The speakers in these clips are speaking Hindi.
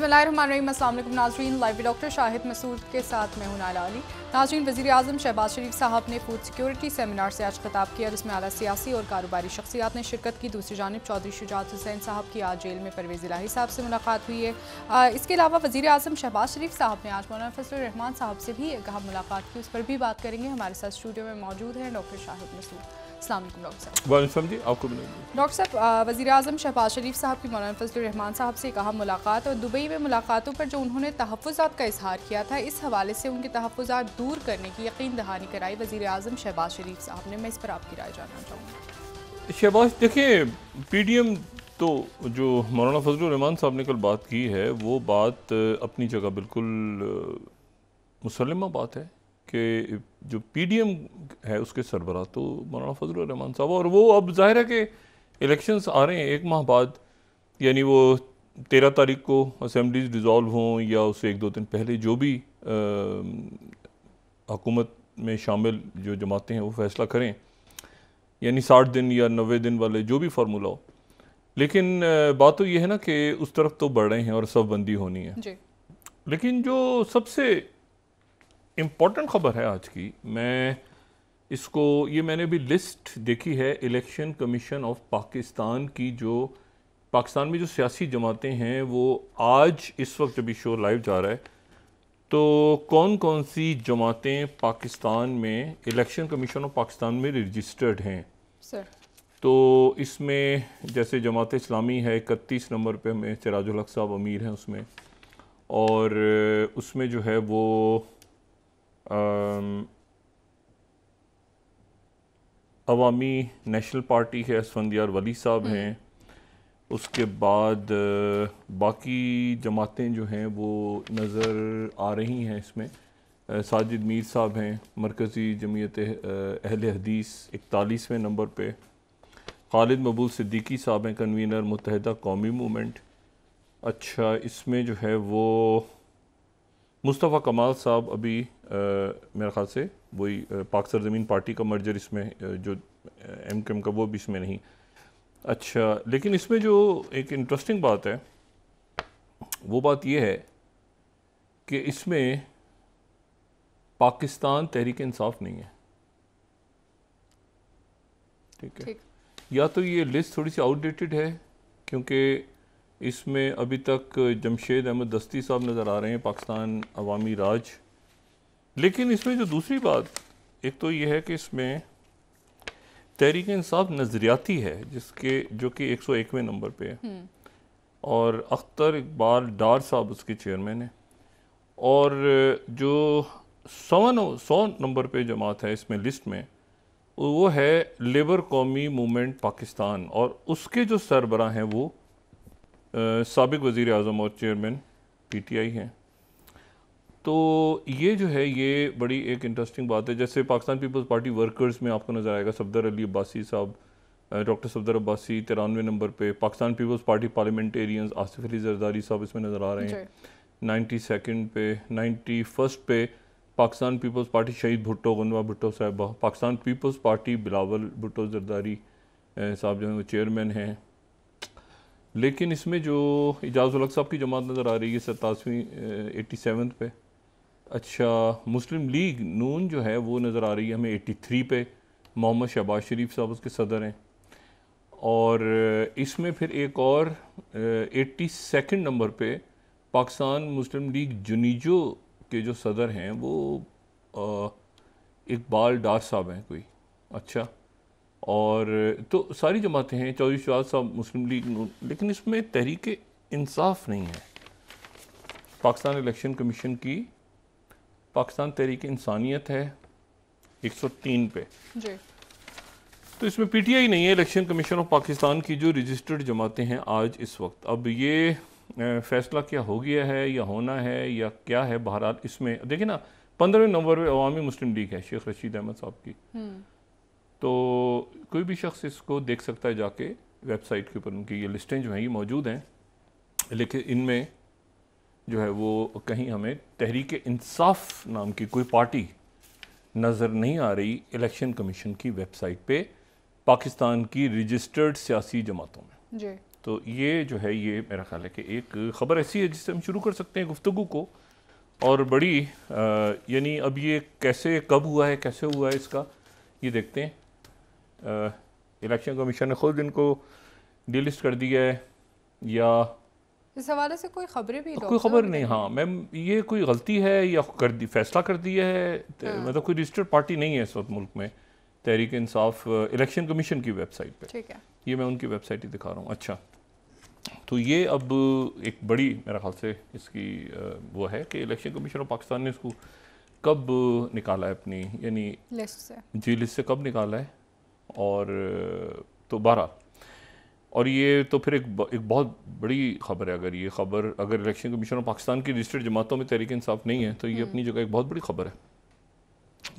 बसमिलीम नाजरीन लाइव डॉक्टर शाहिद मसूद के साथ मैं हूं नाला अली नाजरीन वजी अजम शहबाज शरीफ साहब ने फूड सिक्योरिटी सेमिनार से आज खताब किया जिसमें अला सियासी और कारोबारी शख्सियात ने शिरकत की दूसरी जानब चौधरी शुजात हुसैन साहब की आज जेल में परवेज़ इलाही साहब से मुलाकात हुई है इसके अलावा वजी अजम शहबाज शरीफ साहब ने आज मौलाना फजल साहब से भी कहा मुलाकात की उस पर भी बात करेंगे हमारे साथ स्टूडियो में मौजूद हैं डॉक्टर शाहिद मसूद डॉक्टर साहब डॉक्टर साहब वज़ी अजम शहबाज शरीफ साहब की मौलाना रहमान साहब से कहा मुलाकात और दुबई में मुलाकातों पर जो उन्होंने तहफ़ात का इजहार किया था इस हवाले से उनके तहफ़ात दूर करने की यकीन दहानी कराई वज़ी अजम शहबाज शरीफ साहब ने मैं इस पर आपकी राय जानना चाहूँगा शहबाज देखिए पी डी एम तो जो मौलाना फजलान साहब ने कल बात की है वो बात अपनी जगह बिल्कुल मुसलमा बात है कि जो पीडीएम है उसके सरबरा तो मौलाना फजल रहमान साहब और वो अब जाहिर है कि इलेक्शंस आ रहे हैं एक माह बाद यानी वो तेरह तारीख को असम्बलीज डिज़ोल्व हों या उससे एक दो दिन पहले जो भी हकूमत में शामिल जो जमातें हैं वो फैसला करें यानी साठ दिन या नबे दिन वाले जो भी फार्मूला हो लेकिन बात तो ये है ना कि उस तरफ तो बढ़ रहे हैं और सब बंदी होनी है लेकिन जो सबसे इम्पॉर्टेंट ख़बर है आज की मैं इसको ये मैंने भी लिस्ट देखी है इलेक्शन कमीशन ऑफ पाकिस्तान की जो पाकिस्तान में जो सियासी जमातें हैं वो आज इस वक्त जब शो लाइव जा रहा है तो कौन कौन सी जमातें पाकिस्तान में इलेक्शन कमीशन ऑफ पाकिस्तान में रजिस्टर्ड हैं सर तो इसमें जैसे जमात इस्लामी है इकतीस नंबर पे हमें सिराजुल हक साहब अमीर हैं उसमें और उसमें जो है वो Um, अवामी नेशनल पार्टी है असफंदियार वली साहब हम्म। हैं उसके बाद बाकी जमातें जो हैं वो नज़र आ रही हैं इसमें साजिद मीर साहब हैं मरकज़ी जमीयत अहल हदीस इकतालीसवें नंबर पे खालिद मबूल सिद्दीकी साहब हैं कन्वीनर मुतहदा कौमी मूमेंट अच्छा इसमें जो है वो मुस्तफ़ा कमाल साहब अभी मेरे ख्याल से वही पाक सरजमीन पार्टी का मर्जर इसमें जो एम के एम का वो भी इसमें नहीं अच्छा लेकिन इसमें जो एक इंटरेस्टिंग बात है वो बात यह है कि इसमें पाकिस्तान तहरीक इंसाफ नहीं है ठीक है या तो ये लिस्ट थोड़ी सी आउटडेटेड है क्योंकि इसमें अभी तक जमशेद अहमद दस्ती साहब नज़र आ रहे हैं पाकिस्तान अवामी राज लेकिन इसमें जो दूसरी बात एक तो ये है कि इसमें तहरीक इंसाफ नज़रियाती है जिसके जो कि एक सौ एकवें नंबर पर है हम्म। और अख्तर इकबाल डार साहब उसके चेयरमैन हैं और जो सवन सौ नंबर पर जमात है इसमें लिस्ट में वो है लेबर कौमी मूमेंट पाकिस्तान और उसके जो सरबरा हैं वो सबक वज़ी अजम और चेयरमैन पी टी आई हैं तो ये जो है ये बड़ी एक इंटरेस्टिंग बात है जैसे पाकिस्तान पीपल्स पार्टी वर्कर्स में आपको नज़र आएगा सफदर अली अब्बासी साहब डॉक्टर सफदर अब्बासी तिरानवे नंबर पे Pakistan Peoples Party parliamentarians Asif Ali Zardari साहब इसमें नज़र आ रहे हैं नाइन्टी सेकेंड पे नाइन्टी फर्स्ट पे पाकिस्तान पीपल्स पार्टी शहीद भुट्टो गनवा भुट्टो साहबा पाकिस्तान पीपल्स पार्टी बिलावल भुट्टो जरदारी साहब जो हैं वो चेयरमैन हैं लेकिन इसमें जो इजाज़ उलग साहब की जमात नज़र आ रही है सतासवीं एटी सेवन पे अच्छा मुस्लिम लीग नून जो है वो नज़र आ रही है हमें 83 पे मोहम्मद शहबाज शरीफ साहब उसके सदर हैं और इसमें फिर एक और एट्टी सेकेंड नंबर पे पाकिस्तान मुस्लिम लीग जुनीजो के जो सदर हैं वो इकबाल डार साहब हैं कोई अच्छा और तो सारी जमातें हैं चौधरी शवाज साहब मुस्लिम लीग लेकिन इसमें तहरीक इंसाफ नहीं है पाकिस्तान इलेक्शन कमीशन की पाकिस्तान तहरीक इंसानियत है 103 पे जी तो इसमें पीटीआई नहीं है इलेक्शन कमीशन ऑफ पाकिस्तान की जो रजिस्टर्ड जमातें हैं आज इस वक्त अब ये फैसला क्या हो गया है या होना है या क्या है बहरहाल इसमें देखिए ना पंद्रहवें नंबर में अवामी मुस्लिम लीग है शेख रशीद अहमद साहब की हम्म। तो कोई भी शख्स इसको देख सकता है जाके वेबसाइट के ऊपर उनकी ये लिस्टें जो हैं ये मौजूद हैं लेकिन इनमें जो है वो कहीं हमें तहरीक इंसाफ नाम की कोई पार्टी नज़र नहीं आ रही इलेक्शन कमीशन की वेबसाइट पे पाकिस्तान की रजिस्टर्ड सियासी जमातों में जी तो ये जो है ये मेरा ख्याल है कि एक ख़बर ऐसी है जिससे हम शुरू कर सकते हैं गुफ्तु को और बड़ी यानी अब ये कैसे कब हुआ है कैसे हुआ है इसका ये देखते हैं इलेक्शन कमीशन ने ख़ुद इनको डिलिस्ट कर दिया है या इस हवाले से कोई खबरें भी कोई खबर नहीं हाँ मैम ये कोई गलती है या कर दी फैसला कर दिया है हाँ। मतलब कोई रजिस्टर्ड पार्टी नहीं है इस वक्त मुल्क में तहरीक इंसाफ इलेक्शन कमीशन की वेबसाइट पर ठीक है ये मैं उनकी वेबसाइट ही दिखा रहा हूँ अच्छा तो ये अब एक बड़ी मेरा ख्याल से इसकी वो है कि इलेक्शन कमीशन ऑफ पाकिस्तान ने इसको कब निकाला है अपनी यानी जी लिस्ट से कब निकाला है और तो बारह और ये तो फिर एक एक बहुत बड़ी खबर है अगर ये खबर अगर इलेक्शन कमीशन ऑफ पाकिस्तान की रजिस्टर्ड जमातों में तहरीक इंसाफ नहीं है तो ये हम्म। अपनी जगह एक बहुत बड़ी खबर है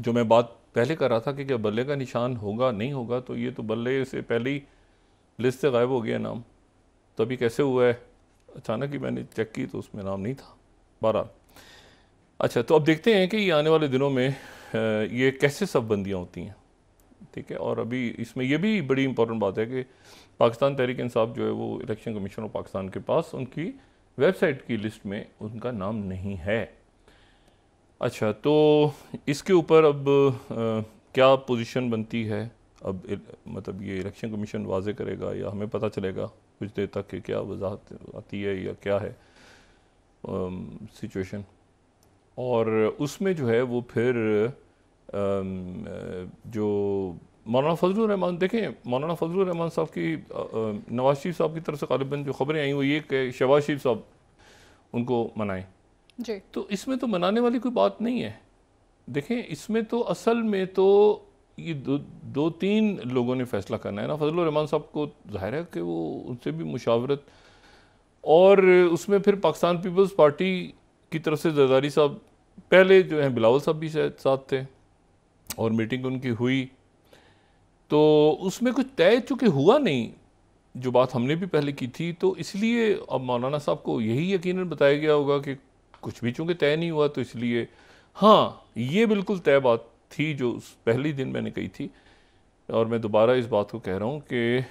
जो मैं बात पहले कर रहा था कि क्या बल्ले का निशान होगा नहीं होगा तो ये तो बल्ले से पहले ही लिस्ट से गायब हो गया नाम तो अभी कैसे हुआ है अचानक ही मैंने चेक की तो उसमें नाम नहीं था बहरहाल अच्छा तो अब देखते हैं कि ये आने वाले दिनों में ये कैसे सब बंदियाँ होती हैं ठीक है और अभी इसमें यह भी बड़ी इंपॉर्टेंट बात है कि पाकिस्तान तहरीक इंसाफ जो है वो इलेक्शन कमीशन ऑफ पाकिस्तान के पास उनकी वेबसाइट की लिस्ट में उनका नाम नहीं है अच्छा तो इसके ऊपर अब आ, क्या पोजीशन बनती है अब इल, मतलब ये इलेक्शन कमीशन वाजे करेगा या हमें पता चलेगा कुछ देर तक कि क्या वजाहत आती है या क्या है सिचुएशन और उसमें जो है वो फिर आ, जो मौलाना फजल रहमान देखें मौलाना फजल रहमान साहब की नवाज शरीफ साहब की तरफ से गालिबा जो खबरें आई वो ये कि शहबाज शरीफ साहब उनको मनाएं जी तो इसमें तो मनाने वाली कोई बात नहीं है देखें इसमें तो असल में तो ये दो दो तीन लोगों ने फैसला करना है ना फजल रहमान साहब को जाहिर है कि वो उनसे भी मुशावरत और उसमें फिर पाकिस्तान पीपल्स पार्टी की तरफ से जरदारी साहब पहले जो हैं बिलावल साहब भी साथ थे और मीटिंग उनकी हुई तो उसमें कुछ तय चूँकि हुआ नहीं जो बात हमने भी पहले की थी तो इसलिए अब मौलाना साहब को यही यकीन बताया गया होगा कि कुछ भी चूँकि तय नहीं हुआ तो इसलिए हाँ ये बिल्कुल तय बात थी जो उस पहले दिन मैंने कही थी और मैं दोबारा इस बात को कह रहा हूँ कि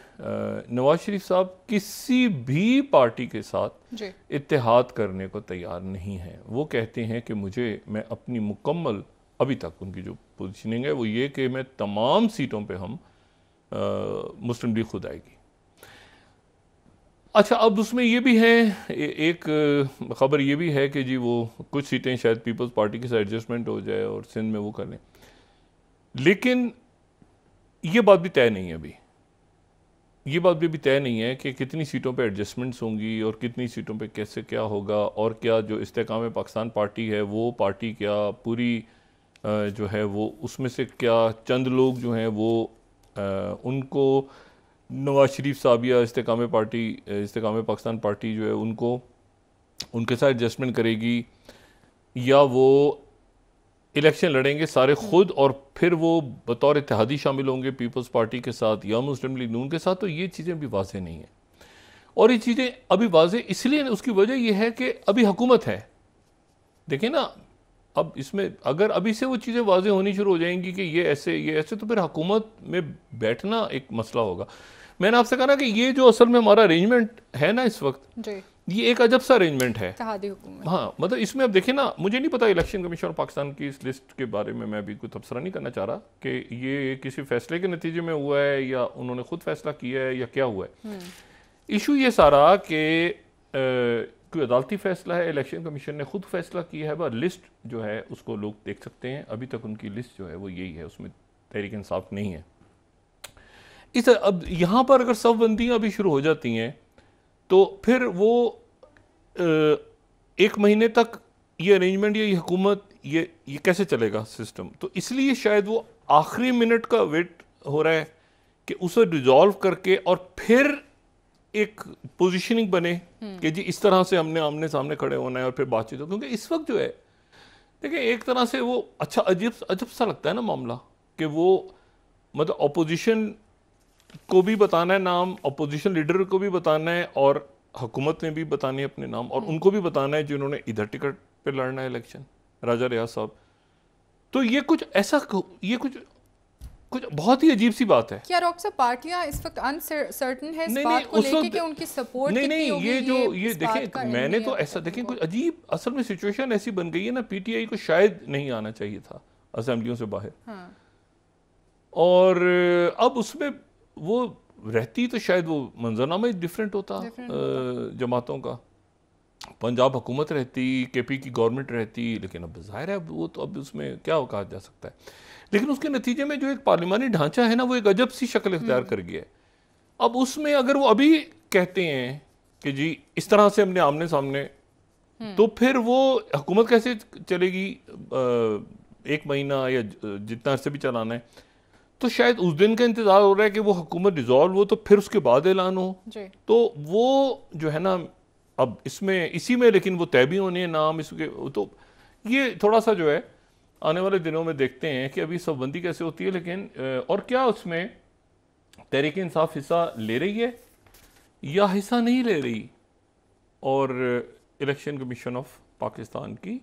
नवाज शरीफ साहब किसी भी पार्टी के साथ इतिहाद करने को तैयार नहीं है वो कहते हैं कि मुझे मैं अपनी मुकम्मल अभी तक उनकी जो पोजिशनिंग है वो ये कि मैं तमाम सीटों पर हम मुस्लिम लीग खुद आएगी अच्छा अब उसमें ये भी है एक ख़बर ये भी है कि जी वो कुछ सीटें शायद पीपल्स पार्टी के साथ एडजस्टमेंट हो जाए और सिंध में वो कर लें लेकिन ये बात भी तय नहीं है अभी ये बात भी अभी तय नहीं है कि कितनी सीटों पे एडजस्टमेंट्स होंगी और कितनी सीटों पे कैसे क्या होगा और क्या जो इस्तेकाम पाकिस्तान पार्टी है वो पार्टी क्या पूरी जो है वो उसमें से क्या चंद लोग जो हैं वो उनको नवाज शरीफ साहब या इसकाम पार्टी इसकाम पाकिस्तान पार्टी जो है उनको उनके साथ एडजस्टमेंट करेगी या वो इलेक्शन लड़ेंगे सारे खुद और फिर वो बतौर इतिहादी शामिल होंगे पीपल्स पार्टी के साथ या मुस्लिम लीग नून के साथ तो ये चीज़ें भी वाजह नहीं हैं और ये चीज़ें अभी वाज इसलिए उसकी वजह यह है कि अभी हुकूमत है देखिए ना अब इसमें अगर अभी से वो चीज़ें वाजे होनी शुरू हो जाएंगी कि ये ऐसे ये ऐसे तो फिर हुकूमत में बैठना एक मसला होगा मैंने आपसे कहा ना कि ये जो असल में हमारा अरेंजमेंट है ना इस वक्त ये एक अजब सा अरेंजमेंट है हाँ मतलब इसमें अब देखिए ना मुझे नहीं पता इलेक्शन कमीशन ऑफ पाकिस्तान की इस लिस्ट के बारे में मैं अभी कोई तबसरा नहीं करना चाह रहा कि ये किसी फैसले के नतीजे में हुआ है या उन्होंने खुद फैसला किया है या क्या हुआ है हम्म। इशू ये सारा कि कोई अदालती फैसला है इलेक्शन कमीशन ने खुद फैसला किया है पर लिस्ट जो है उसको लोग देख सकते हैं अभी तक उनकी लिस्ट जो है वो यही है उसमें तहरीक इंसाफ नहीं है इस अब यहाँ पर अगर सब बंदियाँ अभी शुरू हो जाती हैं तो फिर वो एक महीने तक ये अरेंजमेंट या ये हुकूमत ये ये कैसे चलेगा सिस्टम तो इसलिए शायद वो आखिरी मिनट का वेट हो रहा है कि उसे डिजॉल्व करके और फिर एक पोजीशनिंग बने कि जी इस तरह से हमने आमने सामने खड़े होना है और फिर बातचीत हो क्योंकि इस वक्त जो है देखिए एक तरह से वो अच्छा अजीब अजब सा लगता है ना मामला कि वो मतलब अपोजिशन को भी बताना है नाम अपोजिशन लीडर को भी बताना है और हुकूमत ने भी बतानी है अपने नाम और हम्म। उनको भी बताना है जिन्होंने इधर टिकट पर लड़ना है इलेक्शन राजा रियाज साहब तो ये कुछ ऐसा ये कुछ कुछ बहुत ही अजीब सी बात है क्या डॉक्टर साहब पार्टियां इस वक्त अनसर्टन है इस नहीं, बात नहीं, को लेके कि उनकी सपोर्ट नहीं नहीं ये जो ये देखें मैंने तो ऐसा देखें कुछ अजीब असल में सिचुएशन ऐसी बन गई है ना पीटीआई को शायद नहीं आना चाहिए था असेंबलियों से बाहर हाँ। और अब उसमें वो रहती तो शायद वो मंजरनामा ही डिफरेंट होता जमातों का पंजाब हुकूमत रहती के पी की गवर्नमेंट रहती लेकिन अब जाहिर है वो तो अब उसमें क्या कहा जा सकता है लेकिन उसके नतीजे में जो एक पार्लिमानी ढांचा है ना वो एक अजब सी शक्ल इख्तियार हम्म। कर गया है अब उसमें अगर वो अभी कहते हैं कि जी इस तरह से हमने आमने सामने हम्म। तो फिर वो हुकूमत कैसे चलेगी एक महीना या जितना अर्से भी चलाना है तो शायद उस दिन का इंतज़ार हो रहा है कि वो हुकूमत डिजॉल्व हो तो फिर उसके बाद ऐलान हो तो वो जो है ना अब इसमें इसी में लेकिन वो तय भी होने हैं नाम इसके तो ये थोड़ा सा जो है आने वाले दिनों में देखते हैं कि अभी सबबंदी कैसे होती है लेकिन और क्या उसमें तहरीक इंसाफ हिस्सा ले रही है या हिस्सा नहीं ले रही और इलेक्शन कमीशन ऑफ पाकिस्तान की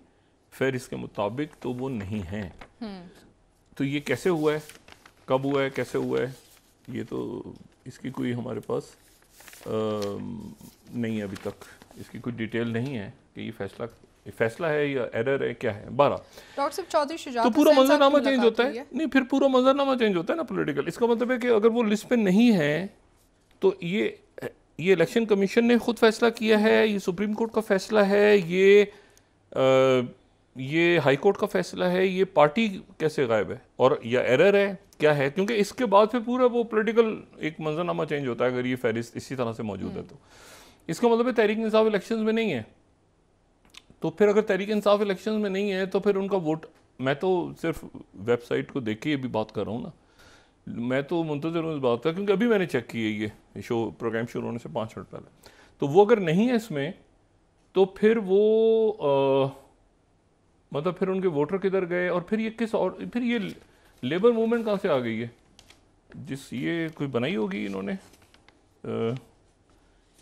फहरिस के मुताबिक तो वो नहीं है हम्म। तो ये कैसे हुआ है कब हुआ है कैसे हुआ है ये तो इसकी कोई हमारे पास आ, नहीं है अभी तक इसकी कोई डिटेल नहीं है कि ये फैसला ये फैसला है या एरर है क्या है बारह चौधरी तो पूरा मंजरनामा चेंज होता है नहीं फिर पूरा मंजरनामा चेंज होता है ना पोलिटिकल इसका मतलब है कि अगर वो लिस्ट पे नहीं है तो ये ये इलेक्शन कमीशन ने खुद फैसला किया है ये सुप्रीम कोर्ट का फैसला है ये आ, ये हाई कोर्ट का फैसला है ये पार्टी कैसे गायब है और यह एरर है क्या है क्योंकि इसके बाद फिर पूरा वो पॉलिटिकल एक मंजरनामा चेंज होता है अगर ये फहरिस्त इसी तरह से मौजूद है हम्म। तो इसका मतलब है तहरीक निज़ाम इलेक्शन में नहीं है तो फिर अगर तहरीक इंसाफ इलेक्शन में नहीं है तो फिर उनका वोट मैं तो सिर्फ वेबसाइट को देख के ये भी बात कर रहा हूँ ना मैं तो मुंतजर हूँ इस बात का क्योंकि अभी मैंने चेक की है ये शो प्रोग्राम शुरू होने से पाँच मिनट पहले तो वो अगर नहीं है इसमें तो फिर वो आ, मतलब फिर उनके वोटर किधर गए और फिर ये किस और फिर ये लेबर मूवमेंट कहाँ से आ गई है जिस ये कोई बनाई होगी इन्होंने आ,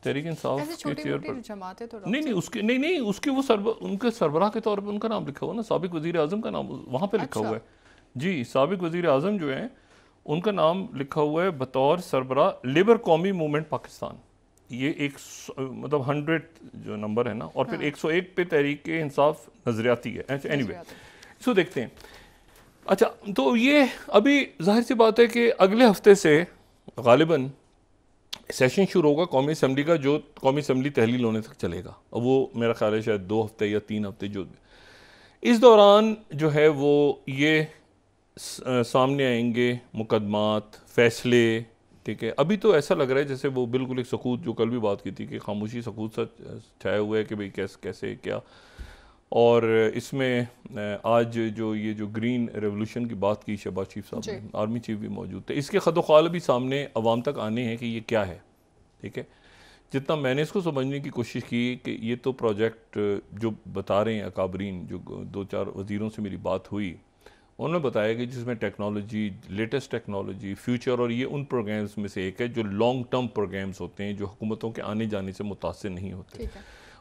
तहरीक इंसाफ के चेयर पर तो नहीं नहीं उसके नहीं नहीं उसके वो सरबर उनके सरबराह के तौर पर उनका नाम लिखा हुआ ना सबक वजीर अजम का नाम वहाँ पर लिखा अच्छा। हुआ है जी सबक वजीर अजम जो है उनका नाम लिखा हुआ है बतौर सरबरा लेबर कौमी मूवमेंट पाकिस्तान ये एक मतलब हंड्रेड जो नंबर है ना और फिर हाँ। एक सौ एक पे तहरीक इंसाफ नजरियाती है एनी वे सो देखते हैं अच्छा तो ये अभी जाहिर सी बात है कि अगले हफ्ते से गालिबा सेशन शुरू होगा कौमी असम्बली का जो कौमी असम्बली तहलील होने तक चलेगा और वो मेरा ख्याल है शायद दो हफ्ते या तीन हफ्ते जो इस दौरान जो है वो ये सामने आएंगे मुकदमात फैसले ठीक है अभी तो ऐसा लग रहा है जैसे वो बिल्कुल एक सकूत जो कल भी बात की थी कि खामोशी सकूत सा छाया हुआ है कि भाई कैसे कैसे क्या और इसमें आज जो ये जो ग्रीन रेवोल्यूशन की बात की शहबाज चीफ साहब ने आर्मी चीफ भी मौजूद थे इसके खदोखाल भी सामने आवाम तक आने हैं कि ये क्या है ठीक है जितना मैंने इसको समझने की कोशिश की कि ये तो प्रोजेक्ट जो बता रहे हैं अकाबरीन जो दो चार वज़ीरों से मेरी बात हुई उन्होंने बताया कि जिसमें टेक्नोलॉजी लेटेस्ट टेक्नोलॉजी फ्यूचर और ये उन प्रोग्राम्स में से एक है जो लॉन्ग टर्म प्रोग्राम्स होते हैं जो हुकूमतों के आने जाने से मुतासर नहीं होते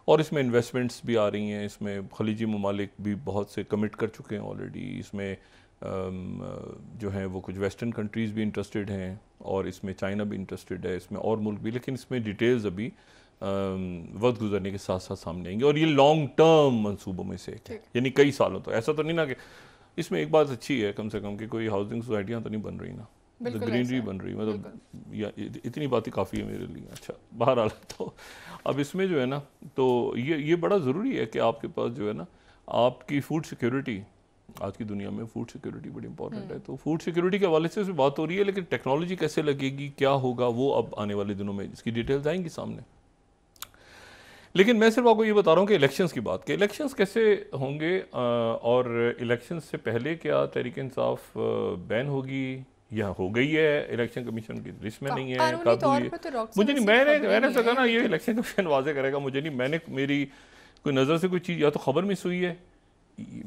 और इसमें इन्वेस्टमेंट्स भी आ रही हैं इसमें खलीजी ममालिक भी बहुत से कमिट कर चुके हैं ऑलरेडी इसमें um, uh, जो हैं वो कुछ वेस्टर्न कंट्रीज़ भी इंटरेस्टेड हैं और इसमें चाइना भी इंटरेस्टेड है इसमें और मुल्क भी लेकिन इसमें डिटेल्स अभी um, वक्त गुजरने के साथ साथ सामने आएंगे और ये लॉन्ग टर्म मनसूबों में से एक है यानी कई सालों तक तो, ऐसा तो नहीं ना कि इसमें एक बात अच्छी है कम से कम कि कोई हाउसिंग सोसाइटियाँ तो नहीं बन रही ना तो ग्रीनरी बन रही मतलब या इतनी बातें काफ़ी है मेरे लिए अच्छा बहरहाल तो अब इसमें जो है ना तो ये ये बड़ा ज़रूरी है कि आपके पास जो है ना आपकी फूड सिक्योरिटी आज की दुनिया में फूड सिक्योरिटी बड़ी इंपॉर्टेंट है हम्म। तो फूड सिक्योरिटी के हवाले से बात हो रही है लेकिन टेक्नोलॉजी कैसे लगेगी क्या होगा वो अब आने वाले दिनों में इसकी डिटेल्स आएंगी सामने लेकिन मैं सिर्फ आपको ये बता रहा हूँ कि इलेक्शंस की बात कि इलेक्शंस कैसे होंगे और इलेक्शंस से पहले क्या तहरीक इंसाफ बैन होगी यहाँ हो गई है इलेक्शन कमीशन की लिस्ट में नहीं है काबू तो मुझे नहीं मैंने मैंने सोचा ना ये इलेक्शन कमीशन वाजे करेगा मुझे नहीं मैंने मेरी कोई नज़र से कोई चीज़ या तो खबर मिस हुई है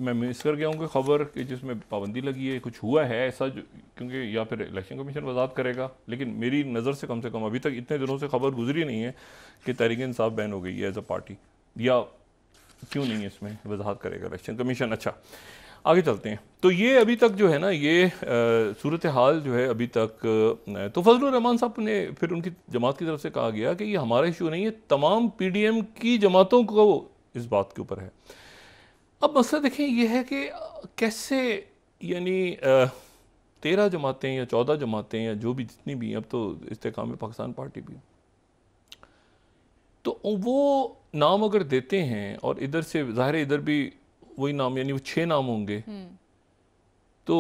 मैं मिस कर गया हूँ कि खबर कि जिसमें पाबंदी लगी है कुछ हुआ है ऐसा जो क्योंकि या फिर इलेक्शन कमीशन वजात करेगा लेकिन मेरी नज़र से कम से कम अभी तक इतने दिनों से खबर गुजरी नहीं है कि तहरीक इंसाफ बैन हो गई है एज अ पार्टी या क्यों नहीं है इसमें वजाहत करेगा इलेक्शन कमीशन अच्छा आगे चलते हैं तो ये अभी तक जो है ना ये सूरत हाल जो है अभी तक तो फजल रहमान साहब ने फिर उनकी जमात की तरफ से कहा गया कि ये हमारा इशू नहीं है तमाम पी डी एम की जमातों को इस बात के ऊपर है अब मसला देखें यह है कि कैसे यानी तेरह जमातें या चौदह जमातें या जो भी जितनी भी हैं अब तो इस्तेकाम पाकिस्तान पार्टी भी तो वो नाम अगर देते हैं और इधर से ज़ाहिर इधर भी वही नाम यानी वो छह नाम होंगे हम्म। तो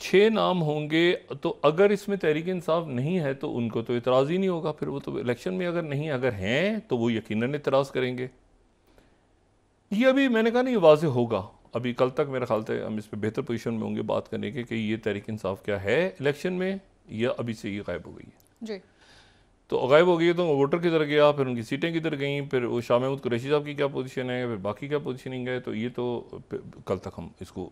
छह नाम होंगे तो अगर इसमें तहरीक इंसाफ नहीं है तो उनको तो एतराज़ ही नहीं होगा फिर वो तो इलेक्शन में अगर नहीं अगर हैं तो वो यकीनन इतराज करेंगे ये अभी मैंने कहा ना ये वाज होगा अभी कल तक मेरा ख्याल था हम इस पर बेहतर पोजिशन में होंगे बात करने के कि ये तहरीक इंसाफ क्या है इलेक्शन में या अभी से ये गायब हो गई है जी तो गायब हो गई तो वोटर किधर गया फिर उनकी सीटें किधर गईं फिर वो शाह महमूद कुरैशी साहब की क्या पोजीशन है फिर बाकी क्या पोजीशनिंग है तो ये तो कल तक हम इसको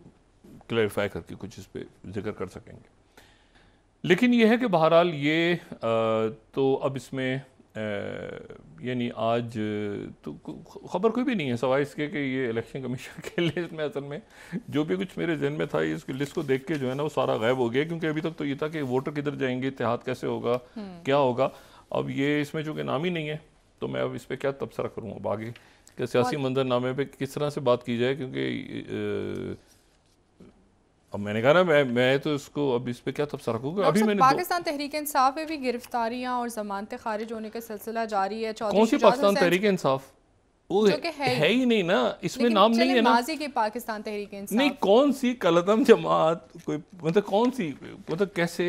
क्लैरिफाई करके कुछ इस पर जिक्र कर सकेंगे लेकिन यह है कि बहरहाल ये आ, तो अब इसमें यानी आज तो खबर कोई भी नहीं है सवाई इसके कि ये इलेक्शन कमीशन के लिस्ट में असल में जो भी कुछ मेरे जहन में था इसकी लिस्ट को देख के जो है ना वो सारा गायब हो गया क्योंकि अभी तक तो ये था कि वोटर किधर जाएंगे इतिहाद कैसे होगा हम्म। क्या होगा अब ये इसमें चूँकि नाम ही नहीं है तो मैं अब इस पर क्या तबसरा करूँ अब आगे कि सियासी मंजरनामे पर किस तरह से बात की जाए क्योंकि अब मैंने कहा ना मैं मैं तो इसको अब इस पर क्या तबसरा करूँगा अभी मैंने पाकिस्तान तहरीक इंसाफ में भी गिरफ्तारियां और जमानतें खारिज होने का सिलसिला जारी है कौन सी पाकिस्तान तहरीक इंसाफ वो है, है ही नहीं ना इसमें नाम नहीं है ना माजी के पाकिस्तान तहरीक इंसाफ नहीं कौन सी कलदम जमात कोई मतलब कौन सी मतलब कैसे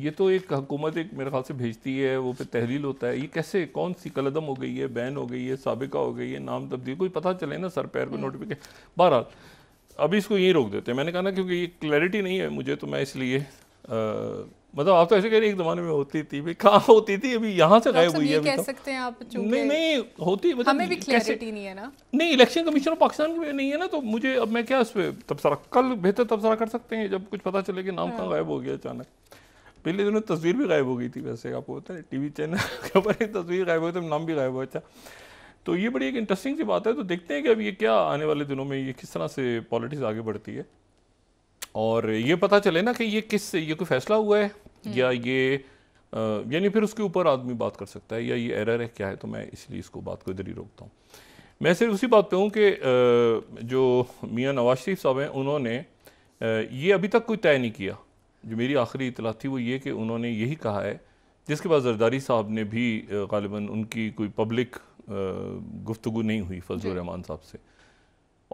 ये तो एक हुकूमत एक मेरे ख्याल से भेजती है वो फिर तहलील होता है ये कैसे कौन सी कलदम हो गई है बैन हो गई है सबका हो गई है नाम तब्दील कोई पता चले ना सर पैर को हम्म। नोटिफिकेशन बहरहाल अभी इसको यहीं रोक देते हैं मैंने कहा ना क्योंकि ये क्लैरिटी नहीं है मुझे तो मैं इसलिए मतलब आप तो ऐसे कह रहे एक ज़माने में होती थी भाई कहाँ होती थी अभी यहाँ से तो गायब हुई है कह तो। सकते हैं आप नहीं होती मतलब हमें भी क्लैरिटी नहीं है ना नहीं इलेक्शन कमीशन ऑफ पाकिस्तान की नहीं है ना तो मुझे अब मैं क्या उस पर तबसरा कल बेहतर तबसरा कर सकते हैं जब कुछ पता चले कि नाम हाँ। कहाँ गायब हो गया अचानक पहले दिनों तस्वीर भी गायब हो गई थी वैसे आपको होता है टीवी चैनल के ऊपर तस्वीर गायब हो गई तो नाम भी गायब हो अच्छा तो ये बड़ी एक इंटरेस्टिंग सी बात है तो देखते हैं कि अब ये क्या आने वाले दिनों में ये किस तरह से पॉलिटिक्स आगे बढ़ती है और ये पता चले ना कि ये किस ये कोई फैसला हुआ है हम्म। या ये यानी फिर उसके ऊपर आदमी बात कर सकता है या ये एरर है क्या है तो मैं इसलिए इसको बात को इधर ही रोकता हूँ मैं सिर्फ उसी बात पे हूँ कि जो मियाँ नवाज शरीफ साहब हैं उन्होंने ये अभी तक कोई तय नहीं किया जो मेरी आखिरी इतला थी वो ये कि उन्होंने यही कहा है जिसके बाद जरदारी साहब ने भी गालिबा उनकी कोई पब्लिक गुफ्तु नहीं हुई फजल रहमान साहब से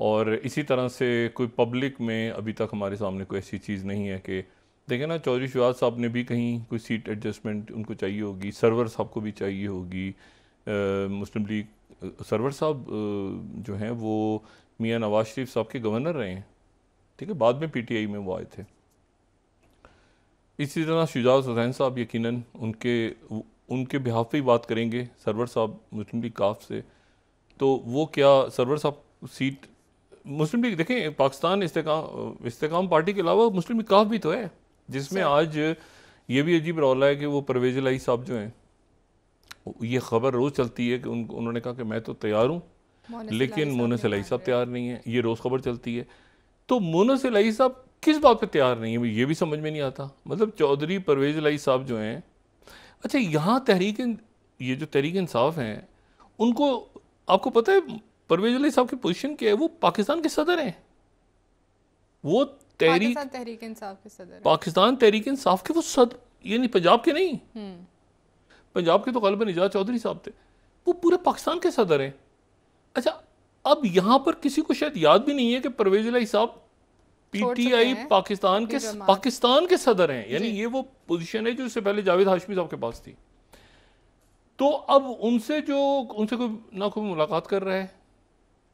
और इसी तरह से कोई पब्लिक में अभी तक हमारे सामने कोई ऐसी चीज़ नहीं है कि देखें ना चौधरी शिवाज साहब ने भी कहीं कोई सीट एडजस्टमेंट उनको चाहिए होगी सरवर साहब को भी चाहिए होगी मुस्लिम लीग सरवर साहब जो हैं वो मियाँ नवाज शरीफ साहब के गवर्नर रहे हैं ठीक है बाद में पीटीआई में वो आए थे इसी तरह शुजात हुसैन साहब यकीन उनके उनके बिहाफ ही बात करेंगे सरवर साहब मुस्लिम लीग काफ से तो वो क्या सरवर साहब सीट मुस्लिम लीग देखें पाकिस्तान इस्तेकाम इस्तेकाम पार्टी के अलावा मुस्लिम लीग काफ भी तो है जिसमें आज ये भी अजीब रौला है कि वो परवेज लाई साहब जो हैं ये खबर रोज़ चलती है कि उन उन्होंने कहा कि मैं तो तैयार हूँ लेकिन मोनस लाई साहब तैयार नहीं है ये रोज़ खबर चलती है तो मोनस लाई साहब किस बात पे तैयार नहीं है ये भी समझ में नहीं आता मतलब चौधरी परवेज लाई साहब जो हैं अच्छा यहाँ तहरीक ये जो तहरीक इंसाफ हैं उनको आपको पता है परवेज अली साहब की पोजीशन क्या है वो पाकिस्तान के सदर हैं वो तहरीक तहरीक इंसाफ के सदर पाकिस्तान तहरीक इंसाफ के वो सद यानी पंजाब के नहीं हम्म। पंजाब के तो गलब निजात चौधरी साहब थे वो पूरे पाकिस्तान के सदर हैं अच्छा अब यहाँ पर किसी को शायद याद भी नहीं है कि परवेज अली साहब पीटीआई पाकिस्तान के पाकिस्तान के सदर हैं यानी ये वो पोजीशन है जो इससे पहले जावेद हाशमी साहब के पास थी तो अब उनसे जो उनसे कोई ना कोई मुलाकात कर रहा है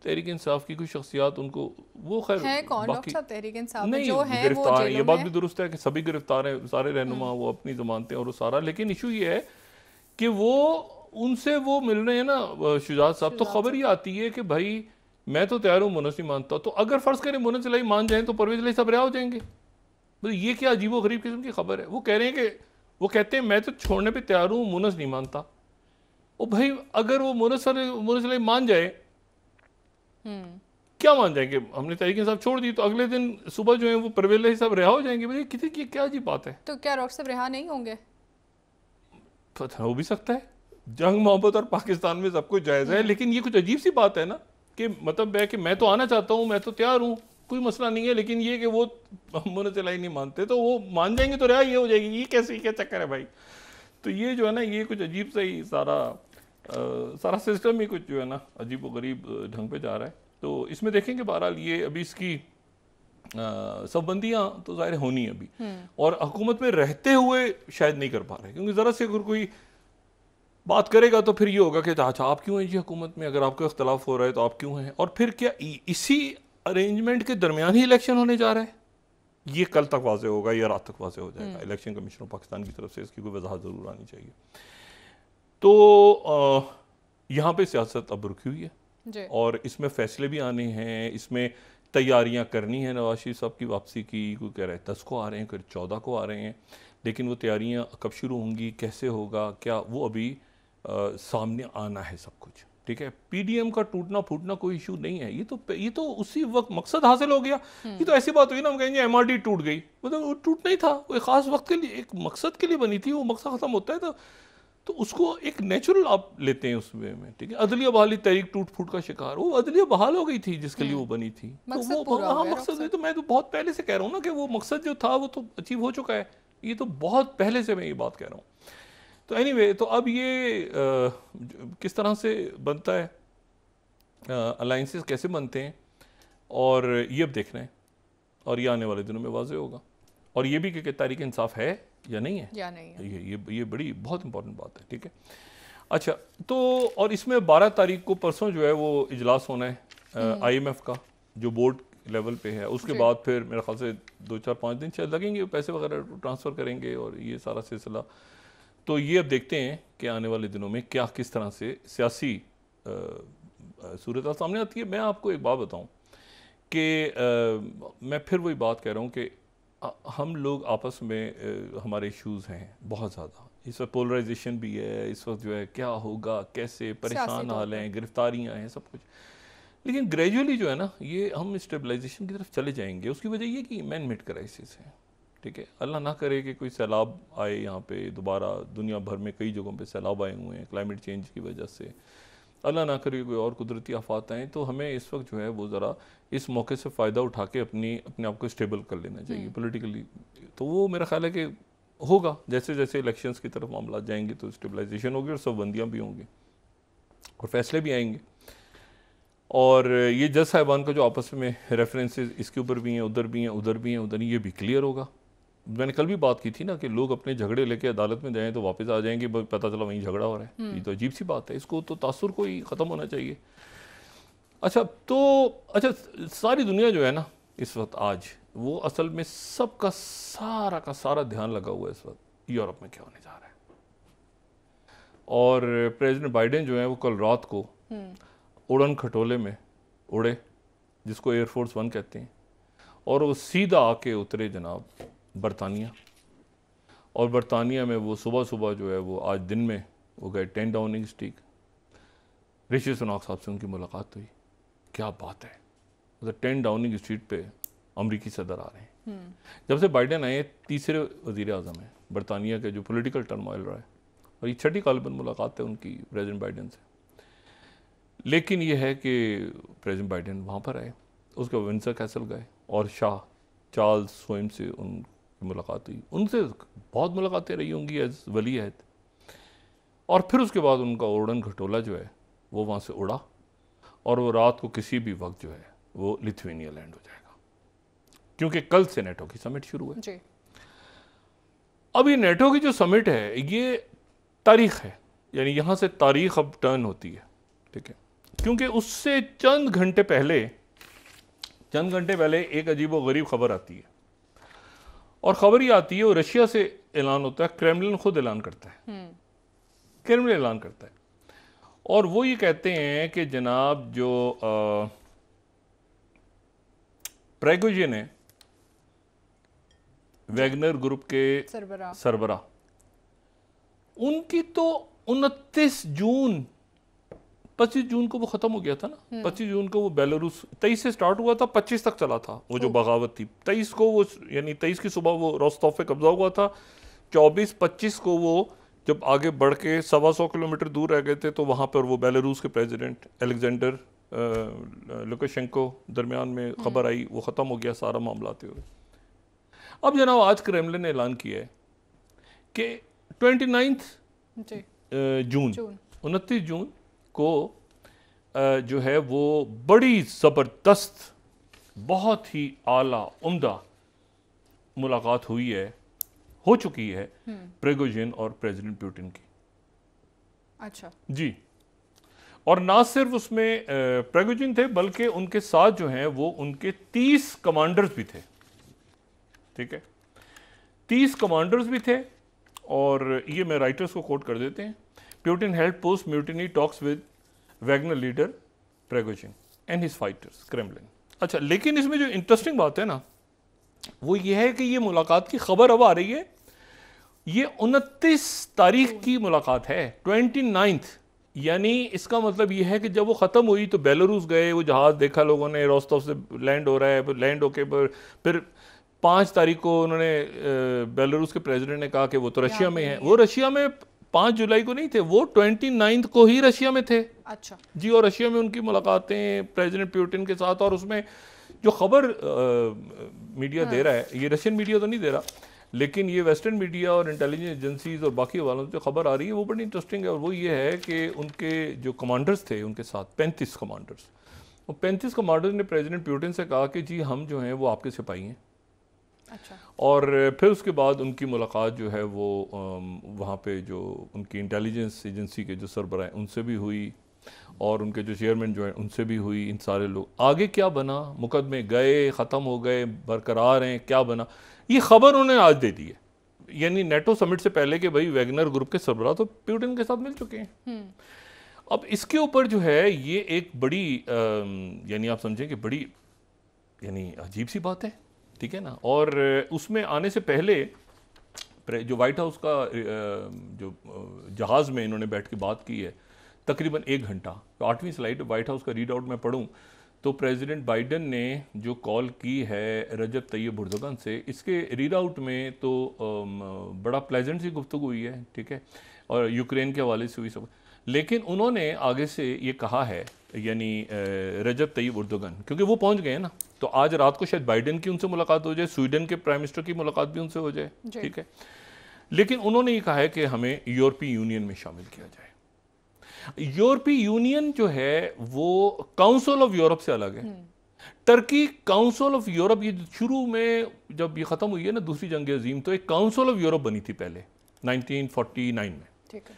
तहरीक इंसाफ की कोई शख्सियात उनको वो खैर नहीं गिरफ्तार ये बात भी दुरुस्त है कि सभी गिरफ्तार हैं सारे हम्म। रहनुमा वो अपनी जमानते और सारा लेकिन इशू ये है कि वो उनसे वो मिल रहे हैं ना शुजात साहब तो खबर ये आती है कि भाई मैं तो तैयार हूँ मुनसी मानता तो अगर फ़र्ज़ करें मुनस लाई मान जाए तो परवेज लाई सब रहा हो जाएंगे मतलब ये क्या अजीबो गरीब किस्म की खबर है वो कह रहे हैं कि वो कहते हैं मैं तो छोड़ने पर तैयार हूँ मुनस नहीं मानता ओ भाई अगर वो मुनस मुनस लाई मान जाए हम्म। क्या मान जाएंगे हमने तरीके साहब छोड़ दी तो अगले दिन सुबह जो है वो परवेज साहब रिहा हो जाएंगे भाई किसी की क्या अजीब बात है तो क्या डॉक्टर साहब रिहा नहीं होंगे पता हो भी सकता है जंग मोहब्बत और पाकिस्तान में सब कुछ जायज़ है हम्म। लेकिन ये कुछ अजीब सी बात है ना कि मतलब है कि मैं तो आना चाहता हूँ मैं तो तैयार हूँ कोई मसला नहीं है लेकिन ये कि वो मोन चलाई नहीं मानते तो वो मान जाएंगे तो रहा ये हो जाएगी ये कैसे क्या चक्कर है भाई तो ये जो है ना ये कुछ अजीब सा ही सारा आ, सारा सिस्टम ही कुछ जो है ना अजीब व गरीब ढंग पे जा रहा है तो इसमें देखेंगे बहरहाल ये अभी इसकी सबबंदियाँ तो ज़ाहिर होनी अभी हम्म। और हुकूमत में रहते हुए शायद नहीं कर पा रहे क्योंकि ज़रा से अगर कोई बात करेगा तो फिर ये होगा कि अच्छा, अच्छा आप क्यों हैं जी हुकूमत में अगर आपका अख्तलाफ हो रहा है तो आप क्यों हैं और फिर क्या इसी अरेंजमेंट के दरमियान ही इलेक्शन होने जा रहा है ये कल तक वाजे होगा या रात तक वाजे हो जाएगा इलेक्शन कमीशन ऑफ पाकिस्तान की तरफ से इसकी कोई वजह ज़रूर आनी चाहिए तो यहाँ पर सियासत अब रुकी हुई है और इसमें फैसले भी आने हैं इसमें तैयारियां करनी है नवाज शरीफ साहब की वापसी की कोई कह रहा है दस को आ रहे हैं कोई चौदह को आ रहे हैं लेकिन वो तैयारियां कब शुरू होंगी कैसे होगा क्या वो अभी सामने आना है सब कुछ ठीक है पीडीएम का टूटना फूटना कोई इशू नहीं है ये तो ये तो उसी वक्त मकसद हासिल हो गया हम्म। ये तो ऐसी बात हुई ना हम कहेंगे एमआरडी टूट गई मतलब वो टूट नहीं था वो खास वक्त के लिए एक मकसद के लिए बनी थी वो मकसद ख़त्म होता है तो तो उसको एक नेचुरल आप लेते हैं उसमें में ठीक है अदलिया बहाली तहरीक टूट फूट का शिकार वो अदलिया बहाल हो गई थी जिसके लिए हम्म। वो बनी थी तो वो हाँ मकसद नहीं तो मैं तो बहुत पहले से कह रहा हूँ ना कि वो मकसद जो था वो तो अचीव हो चुका है ये तो बहुत पहले से मैं ये बात कह रहा हूँ तो एनी anyway, तो अब ये आ, किस तरह से बनता है अलाइंसेस कैसे बनते हैं और ये अब देख रहे हैं और ये आने वाले दिनों में वाजह होगा और ये भी कि तारीख इंसाफ है या नहीं है या नहीं है। ये ये ये बड़ी बहुत इंपॉर्टेंट बात है ठीक है अच्छा तो और इसमें बारह तारीख को परसों जो है वो इजलास होना है आई एम एफ का जो बोर्ड लेवल पे है उसके बाद फिर मेरे ख्याल से दो चार पाँच दिन शायद लगेंगे पैसे वगैरह ट्रांसफ़र करेंगे और ये सारा सिलसिला तो ये अब देखते हैं कि आने वाले दिनों में क्या किस तरह से सियासी सूरत सामने आती है मैं आपको एक बात बताऊं कि मैं फिर वही बात कह रहा हूं कि हम लोग आपस में हमारे इश्यूज़ हैं बहुत ज़्यादा इस वक्त पोलराइजेशन भी है इस वक्त जो है क्या होगा कैसे परेशान हाल हैं गिरफ्तारियाँ हैं सब कुछ लेकिन ग्रेजुअली जो है ना ये हम स्टेबलाइजेशन की तरफ चले जाएंगे उसकी वजह ये कि मैन मेड क्राइसिस है ठीक है अल्लाह ना करे कि कोई सैलाब आए यहाँ पे दोबारा दुनिया भर में कई जगहों पे सैलाब आए हुए हैं क्लाइमेट चेंज की वजह से अल्लाह ना करे कोई और कुदरती आफात आएँ तो हमें इस वक्त जो है वो ज़रा इस मौके से फ़ायदा उठा के अपनी अपने आप को स्टेबल कर लेना चाहिए पोलिटिकली हम्म। तो वो मेरा ख्याल है कि होगा जैसे जैसे इलेक्शंस की तरफ मामला जाएंगे तो स्टेबलाइजेशन होगी और सब भी होंगी और फैसले भी आएंगे और ये जज साहिबान का जो आपस में रेफरेंसेस इसके ऊपर भी हैं उधर भी हैं उधर भी हैं उधर ये भी क्लियर होगा मैंने कल भी बात की थी ना कि लोग अपने झगड़े लेके अदालत में जाएं तो वापस आ जाएंगे पता चला वहीं झगड़ा हो रहा है हम्म। ये तो अजीब सी बात है इसको तो तासुर को ही ख़त्म होना चाहिए अच्छा तो अच्छा सारी दुनिया जो है ना इस वक्त आज वो असल में सब का सारा का सारा ध्यान लगा हुआ है इस वक्त यूरोप में क्या होने जा रहा है और प्रेजिडेंट बाइडेन जो है वो कल रात को हम्म। उड़न खटोले में उड़े जिसको एयरफोर्स वन कहते हैं और वो सीधा आके उतरे जनाब बरतानिया और बरतानिया में वो सुबह सुबह जो है वो आज दिन में वो गए टेन डाउनिंग स्टीक ऋषि सुनाक साहब से उनकी मुलाकात हुई क्या बात है मतलब टेन डाउनिंग स्ट्रीट पे अमरीकी सदर आ रहे हैं हम्म। जब से बाइडन आए तीसरे वजीर अजम हैं बरतानिया के जो पोलिटिकल टर्मोइल रहा है और ये छठी गालबन मुलाकात है उनकी प्रेजिडेंट बाइडन से लेकिन यह है कि प्रेजिडेंट बाइडन वहाँ पर आए उसके विंसर कैसल गए और शाह चार्ल्स स्वयं से उन की मुलाकात हुई उनसे बहुत मुलाकातें रही होंगी एज वली अहद और फिर उसके बाद उनका ओरडन घटोला जो है वो वहाँ से उड़ा और वो रात को किसी भी वक्त जो है वो लिथुनिया लैंड हो जाएगा क्योंकि कल से नेटो की समिट शुरू है जी। अब ये नेटो की जो समिट है ये तारीख है यानी यहाँ से तारीख अब टर्न होती है ठीक है क्योंकि उससे चंद घंटे पहले चंद घंटे पहले एक अजीब व गरीब खबर आती है और खबर ये आती है और रशिया से ऐलान होता है क्रेमलिन खुद ऐलान करता है हम्म। क्रेमलिन ऐलान करता है और वो ये कहते हैं कि जनाब जो प्रेगोजिन है वैगनर ग्रुप के सरबरा सरबरा उनकी तो उनतीस जून पच्चीस जून को वो खत्म हो गया था ना हम्म। पच्चीस जून को वो बेलारूस तेईस से स्टार्ट हुआ था पच्चीस तक चला था वो जो हम्म। बगावत थी तेईस को वो यानी तेईस की सुबह वो रोस्तोफ पे कब्जा हुआ था चौबीस पच्चीस को वो जब आगे बढ़ के सवा सौ किलोमीटर दूर रह गए थे तो वहाँ पर वो बेलारूस के प्रेजिडेंट एलेक्जेंडर लुकाशेंको दरमियान में हम्म। खबर आई वो ख़त्म हो गया सारा मामला थे हुए अब जनाब आज क्रेमलिन ने ऐलान किया है कि ट्वेंटी नाइन्थ जून उनतीस जून को जो है वो बड़ी ज़बरदस्त बहुत ही आला उम्दा मुलाकात हुई है हो चुकी है हम्म। प्रेगोजिन और प्रेसिडेंट पुटिन की अच्छा जी और ना सिर्फ उसमें प्रेगोजिन थे बल्कि उनके साथ जो हैं वो उनके तीस कमांडर्स भी थे ठीक है तीस कमांडर्स भी थे और ये मैं राइटर्स को कोट कर देते हैं Putin held post-mutiny talks with Wagner leader Prigozhin and his fighters Kremlin अच्छा लेकिन इसमें जो इंटरेस्टिंग बात है ना वो ये है कि ये मुलाकात की खबर अब आ रही है ये उनतीस तारीख की मुलाकात है ट्वेंटी नाइन्थ यानी इसका मतलब यह है कि जब वो ख़त्म हुई तो बेलारूस गए वो जहाज़ देखा लोगों ने रोस्तों से लैंड हो रहा है लैंड होके पर फिर पाँच तारीख को उन्होंने बेलारूस के प्रेसिडेंट ने कहा कि वो तो रशिया में है वो रशिया में पाँच जुलाई को नहीं थे वो ट्वेंटी नाइन्थ को ही रशिया में थे अच्छा जी और रशिया में उनकी मुलाकातें प्रेसिडेंट प्यूटिन के साथ और उसमें जो खबर मीडिया हाँ। दे रहा है ये रशियन मीडिया तो नहीं दे रहा लेकिन ये वेस्टर्न मीडिया और इंटेलिजेंस एजेंसीज और बाकी वालों से जो खबर आ रही है वो बड़ी इंटरेस्टिंग है और वो ये है कि उनके जो कमांडर्स थे उनके साथ पैंतीस कमांडर्स वो पैंतीस कमांडर्स ने प्रेजिडेंट प्यूटिन से कहा कि जी हम जो हैं वो आपके सिपाही हैं अच्छा। और फिर उसके बाद उनकी मुलाकात जो है वो वहाँ पे जो उनकी इंटेलिजेंस एजेंसी के जो हैं उनसे भी हुई और उनके जो चेयरमैन जो हैं उनसे भी हुई इन सारे लोग आगे क्या बना मुकदमे गए ख़त्म हो गए बरकरार हैं क्या बना ये खबर उन्हें आज दे दी है यानी नेटो समिट से पहले के भाई वैगनर ग्रुप के सरबरा तो प्यूटिन के साथ मिल चुके हैं हम्म। अब इसके ऊपर जो है ये एक बड़ी यानी आप समझें कि बड़ी यानी अजीब सी बात है ठीक है ना और उसमें आने से पहले जो व्हाइट हाउस का जो जहाज़ में इन्होंने बैठ के बात की है तकरीबन एक घंटा तो आठवीं स्लाइड वाइट हाउस का रीड आउट मैं पढ़ूँ तो प्रेसिडेंट बाइडन ने जो कॉल की है रजब तैयब भुर्दगन से इसके रीड आउट में तो बड़ा प्लेजेंट सी गुफ्तु हुई है ठीक है और यूक्रेन के हवाले से हुई सब लेकिन उन्होंने आगे से ये कहा है यानी रजब तैयब उर्दोगन क्योंकि वो पहुंच गए हैं ना तो आज रात को शायद बाइडन की उनसे मुलाकात हो जाए स्वीडन के प्राइम मिनिस्टर की मुलाकात भी उनसे हो जाए ठीक है लेकिन उन्होंने ये कहा है कि हमें यूरोपीय यूनियन में शामिल किया जाए यूरोपीय यूनियन जो है वो काउंसिल ऑफ यूरोप से अलग है हम्म। टर्की काउंसिल ऑफ यूरोप ये शुरू में जब ये ख़त्म हुई है ना दूसरी जंग अजीम तो एक काउंसिल ऑफ यूरोप बनी थी पहले 1949 में ठीक है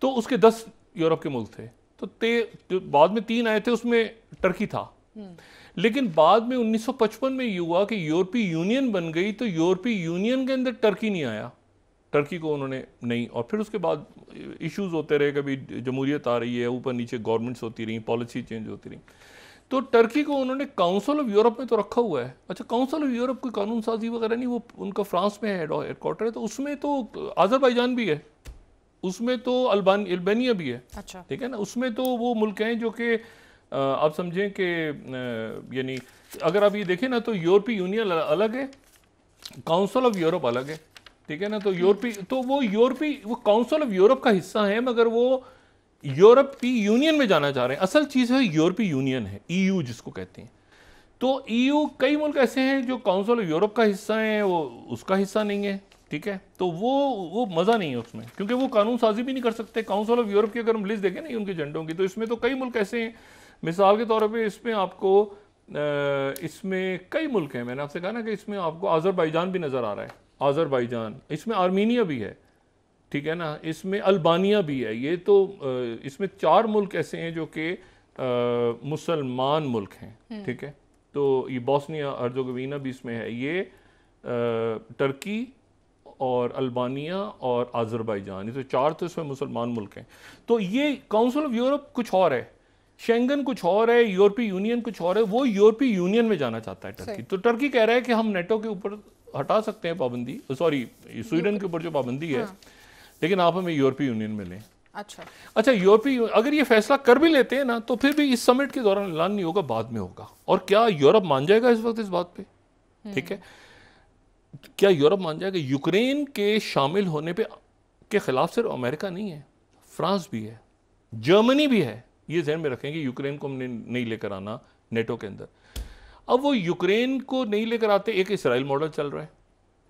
तो उसके दस यूरोप के मुल्क थे तो ते जो बाद में तीन आए थे उसमें टर्की था हम्म। लेकिन बाद में 1955 में ये हुआ कि यूरोपीय यूनियन बन गई तो यूरोपीय यूनियन के अंदर टर्की नहीं आया टर्की को उन्होंने नहीं और फिर उसके बाद इश्यूज होते रहे कभी जमहूरियत आ रही है ऊपर नीचे गवर्नमेंट्स होती रहीं पॉलिसी चेंज होती रहीं तो टर्की को उन्होंने काउंसिल ऑफ यूरोप में तो रखा हुआ है अच्छा काउंसिल ऑफ यूरोप कोई कानून साजी वगैरह नहीं वो उनका फ्रांस में है हेडक्वार्टर है तो उसमें तो आज़रबाईजान भी है उसमें तो अल्बान अल्बानिया भी है अच्छा ठीक है ना उसमें तो वो मुल्क हैं जो कि आप समझें कि यानी अगर आप ये देखें ना तो यूरोपीय यूनियन अलग है काउंसिल ऑफ यूरोप अलग है ठीक है ना तो यूरोपीय हम्म। तो वो यूरोपीय वो काउंसिल ऑफ यूरोप का हिस्सा है मगर वो यूरोपी यूनियन में जाना चाह रहे हैं असल चीज़ है यूरोपीय यूनियन है ईयू e जिसको कहते हैं तो ईयू e कई मुल्क ऐसे हैं जो काउंसिल ऑफ यूरोप का हिस्सा है वो उसका हिस्सा नहीं है ठीक है तो वो वो मज़ा नहीं है उसमें क्योंकि वो कानून साजी भी नहीं कर सकते काउंसिल ऑफ यूरोप की अगर हम लिस्ट देखें ना उनके झंडों की तो इसमें तो कई मुल्क ऐसे हैं मिसाल के तौर पर इसमें आपको इसमें कई मुल्क हैं मैंने आपसे कहा ना कि इसमें आपको आज़रबाईजान भी नज़र आ रहा है आज़रबाईजान इसमें आर्मीनिया भी है ठीक है ना इसमें अल्बानिया भी है ये तो इसमें चार मुल्क ऐसे हैं जो कि मुसलमान मुल्क हैं हम्म। ठीक है तो ये बॉस्निया अर्जोगवीना भी इसमें है ये टर्की और अल्बानिया और आज़रबाईजान ये तो चार तो इसमें मुसलमान मुल्क हैं तो ये काउंसिल ऑफ यूरोप कुछ और है शेंगन कुछ और है यूरोपीय यूनियन कुछ और है वो यूरोपीय यूनियन में जाना चाहता है टर्की तो टर्की कह रहा है कि हम नेटो के ऊपर हटा सकते हैं पाबंदी सॉरी स्वीडन के ऊपर जो पाबंदी है हाँ। लेकिन आप हमें यूरोपीय यूनियन में लें अच्छा अच्छा यूरोपीय अगर ये फैसला कर भी लेते हैं ना तो फिर भी इस समिट के दौरान ऐलान नहीं होगा बाद में होगा और क्या यूरोप मान जाएगा इस वक्त इस बात पे हम्म। ठीक है क्या यूरोप मान जाएगा यूक्रेन के शामिल होने पे के ख़िलाफ़ सिर्फ अमेरिका नहीं है फ्रांस भी है जर्मनी भी है ये जहन में रखें कि यूक्रेन को हमने नहीं लेकर आना नेटो के अंदर अब वो यूक्रेन को नहीं लेकर आते एक इसराइल मॉडल चल रहा है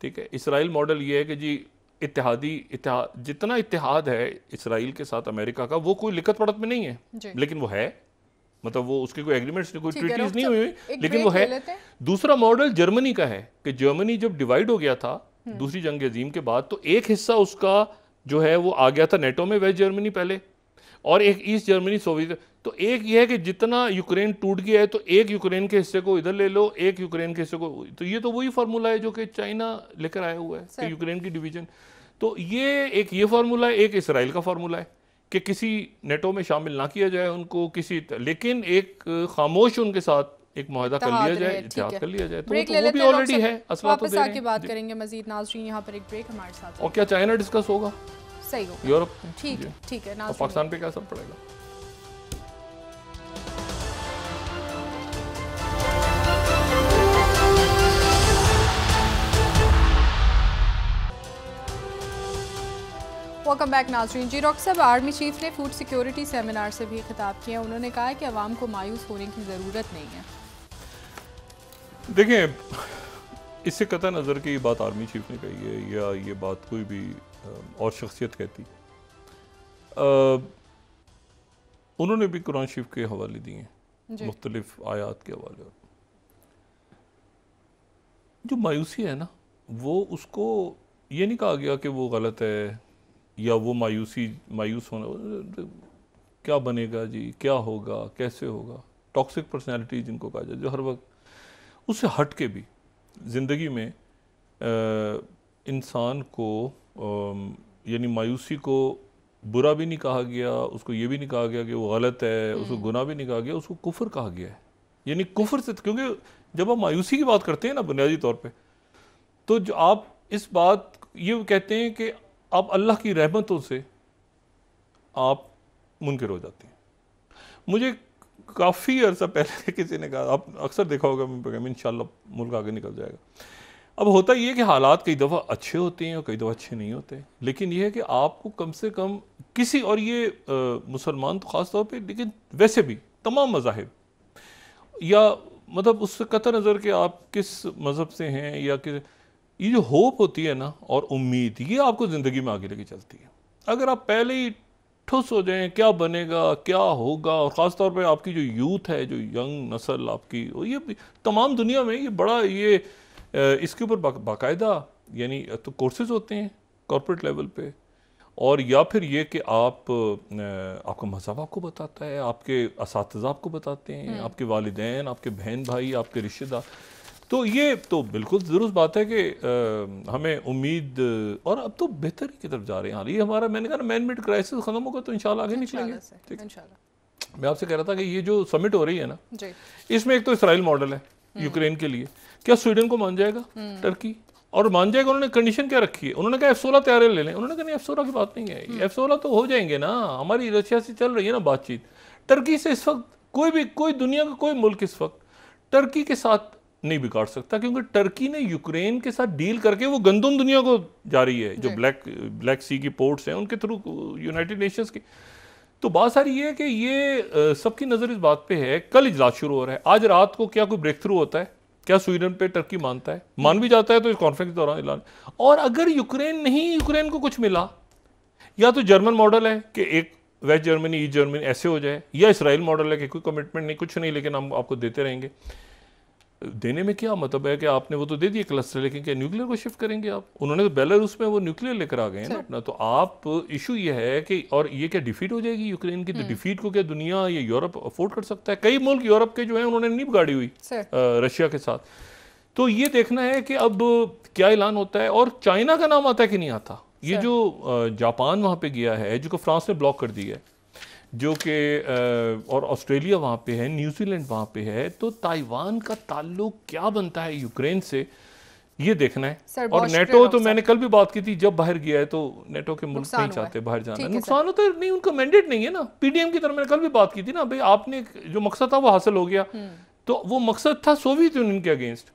ठीक है इसराइल मॉडल ये है कि जी इतिहादी इतिहा जितना इतिहाद है इसराइल के साथ अमेरिका का वो कोई लिखत पढ़त में नहीं है लेकिन वो है मतलब वो उसके कोई एग्रीमेंट्स कोई ट्रीटीज नहीं हुई लेकिन वो है दूसरा मॉडल जर्मनी का है कि जर्मनी जब डिवाइड हो गया था हम्म। दूसरी जंग अजीम के बाद तो एक हिस्सा उसका जो है वो आ गया था नेटो में वेस्ट जर्मनी पहले और एक ईस्ट जर्मनी सोवियत तो एक ये है कि जितना यूक्रेन टूट गया है तो एक यूक्रेन के हिस्से को इधर ले लो एक यूक्रेन के हिस्से को तो ये तो वही फार्मूला है जो कि चाइना लेकर आया हुआ है यूक्रेन की डिवीजन तो ये एक ये फार्मूला है एक इसराइल का फार्मूला है कि किसी नेटो में शामिल ना किया जाए उनको किसी लेकिन एक खामोश उनके साथ एक मुहिदा कर लिया जाए इतिहास कर लिया जाए तो, तो वो भी ऑलरेडी है तो वापस आके बात करेंगे मजीद नाजरीन यहाँ पर एक ब्रेक हमारे साथ और क्या चाइना डिस्कस होगा सही होगा यूरोप ठीक है ठीक है पाकिस्तान पे क्या असर पड़ेगा वेलकम बैक नाजरीन जी डॉक्टर साहब आर्मी चीफ ने फूड सिक्योरिटी सेमिनार से भी खिताब किया उन्होंने कहा कि आवाम को मायूस होने की ज़रूरत नहीं है देखें इससे कतः नज़र की ये बात आर्मी चीफ ने कही है या ये बात कोई भी और शख्सियत कहती आ, उन्होंने भी कुरान शरीफ के हवाले दिए हैं मुख्तलिफ आयात के हवाले जो मायूसी है ना वो उसको ये नहीं कहा गया कि वो गलत है या वो मायूसी मायूस होना क्या बनेगा जी क्या होगा कैसे होगा टॉक्सिक पर्सनैलिटी जिनको कहा जाए जो हर वक्त उससे हट के भी ज़िंदगी में इंसान को यानी मायूसी को बुरा भी नहीं कहा गया उसको ये भी नहीं कहा गया कि वो गलत है हम्म। उसको गुना भी नहीं कहा गया उसको कुफर कहा गया है यानी कुफर से क्योंकि जब हम मायूसी की बात करते हैं ना बुनियादी तौर पे तो जो आप इस बात ये कहते हैं कि आप अल्लाह की रहमतों से आप मुनकर हो जाते हैं मुझे काफ़ी अर्सा पहले किसी ने कहा आप अक्सर देखा होगा मैं प्रोग्राम इन मुल्क आगे निकल जाएगा अब होता ही है कि हालात कई दफ़ा अच्छे होते हैं और कई दफ़ा अच्छे नहीं होते लेकिन यह है कि आपको कम से कम किसी और ये मुसलमान तो ख़ास तौर पर लेकिन वैसे भी तमाम मजाहब या मतलब उससे कतर नज़र के आप किस मज़हब से हैं या किस ये जो होप होती है ना और उम्मीद ये आपको ज़िंदगी में आगे लेके चलती है अगर आप पहले ही ठुस हो जाएं क्या बनेगा क्या होगा और ख़ास तौर पर आपकी जो यूथ है जो यंग नस्ल आपकी ये तमाम दुनिया में ये बड़ा ये इसके ऊपर बाकायदा यानी तो कोर्सेज होते हैं कॉरपोरेट लेवल पे और या फिर ये कि आप आपका मजहब आपको बताता है आपके इस आपको बताते हैं हम्म। आपके वालदे आपके बहन भाई आपके रिश्तेदार तो ये तो बिल्कुल दुरुस्त बात है कि आ, हमें उम्मीद और अब तो बेहतर की तरफ जा रहे हैं हाल ये हमारा मैंने कहा ना मैन मेड क्राइसिस ख़त्म होगा तो इंशाल्लाह आगे निकलेंगे ठीक मैं आपसे कह रहा था कि ये जो समिट हो रही है ना इसमें एक तो इसराइल मॉडल है यूक्रेन हम्म। के लिए क्या स्वीडन को मान जाएगा टर्की हम्म। और मान जाएगा उन्होंने कंडीशन क्या रखी है उन्होंने कहा एफ सोलह तैयार ले लें उन्होंने कहा नहीं एफ सोलह की बात नहीं है एफ हम्म। सोलह तो हो जाएंगे ना हमारी रशिया से चल रही है ना बातचीत टर्की से इस वक्त कोई भी कोई दुनिया का कोई मुल्क इस वक्त टर्की के साथ नहीं बिगाड़ सकता क्योंकि टर्की ने यूक्रेन के साथ डील करके वो गंदम दुनिया को जा रही है जो ब्लैक ब्लैक सी की पोर्ट्स हैं उनके थ्रू यूनाइटेड नेशंस की तो बात सारी ये है कि ये सबकी नज़र इस बात पे है कल इजलास शुरू हो रहा है आज रात को क्या कोई ब्रेक थ्रू होता है क्या स्वीडन पे टर्की मानता है मान भी जाता है तो इस कॉन्फ्रेंस के दौरान ऐलान और अगर यूक्रेन नहीं यूक्रेन को कुछ मिला या तो जर्मन मॉडल है कि एक वेस्ट जर्मनी ईस्ट जर्मनी ऐसे हो जाए या इसराइल मॉडल है कि कोई कमिटमेंट नहीं कुछ नहीं लेकिन हम आपको देते रहेंगे देने में क्या मतलब है कि आपने वो तो दे दिए क्लस्टर लेकिन क्या न्यूक्लियर को शिफ्ट करेंगे आप उन्होंने तो बेलारूस में वो न्यूक्लियर लेकर आ गए हैं ना अपना तो आप इशू ये है कि और ये क्या डिफीट हो जाएगी यूक्रेन की तो डिफीट hmm. को क्या दुनिया या यूरोप अफोर्ड कर सकता है कई मुल्क यूरोप के जो है उन्होंने नहीं बिगाड़ी हुई रशिया के साथ तो ये देखना है कि अब क्या ऐलान होता है और चाइना का नाम आता है कि नहीं आता ये जो जापान वहाँ पे गया है जो फ्रांस ने ब्लॉक कर दिया है जो कि और ऑस्ट्रेलिया वहाँ पे है न्यूजीलैंड वहाँ पे है तो ताइवान का ताल्लुक क्या बनता है यूक्रेन से ये देखना है सर, और नेटो तो मैंने कल भी बात की थी जब बाहर गया है तो नेटो के मुल्क नहीं चाहते बाहर जाना नुकसान होता है नहीं उनका मैंडेट नहीं है ना पीडीएम की तरफ मैंने कल भी बात की थी ना भाई आपने जो मकसद था वो हासिल हो गया हम्म। तो वो मकसद था सोवियत यूनियन के अगेंस्ट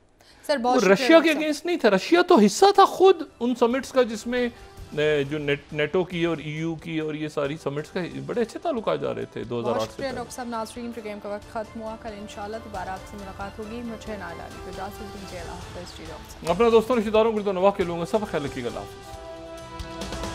सर रशिया के अगेंस्ट नहीं था रशिया तो हिस्सा था खुद उन समिट्स का जिसमें ने जो नेट नेटो की और ईयू की और ये सारी समिट्स का बड़े अच्छे आ जा रहे थे दो हज़ार आठ डॉक्टर साहब नाजरीन प्रोग्राम का वक्त खत्म हुआ कल इन शाला दोबारा आपसे मुलाकात होगी मुझे नाला को अपने दोस्तों रिश्तेदारों को तो नवा के लूँगा सब ख्याल रखिएगा